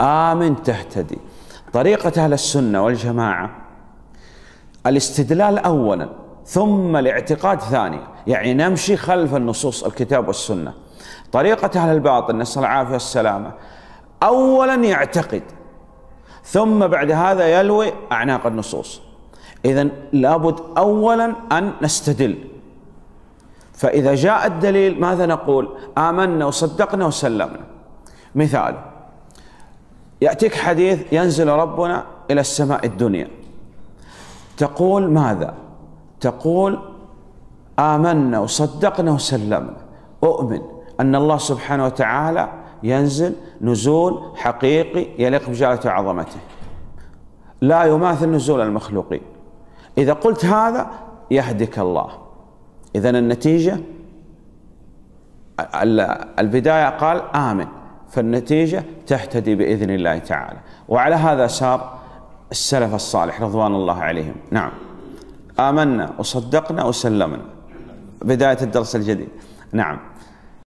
آمن تهتدي طريقة أهل السنة والجماعة الاستدلال أولا ثم الاعتقاد ثانيا يعني نمشي خلف النصوص الكتاب والسنة طريقة أهل الباطل نسأل العافية والسلامة أولا يعتقد ثم بعد هذا يلوي أعناق النصوص إذا لابد أولا أن نستدل فإذا جاء الدليل ماذا نقول آمنا وصدقنا وسلمنا مثال يأتيك حديث ينزل ربنا إلى السماء الدنيا تقول ماذا؟ تقول آمنا وصدقنا وسلمنا أؤمن أن الله سبحانه وتعالى ينزل نزول حقيقي يليق بجلاله وعظمته لا يماثل نزول المخلوقين إذا قلت هذا يهدك الله إذا النتيجة البداية قال آمن فالنتيجة تهتدي بإذن الله تعالى وعلى هذا سار السلف الصالح رضوان الله عليهم نعم آمنا وصدقنا وسلمنا بداية الدرس الجديد نعم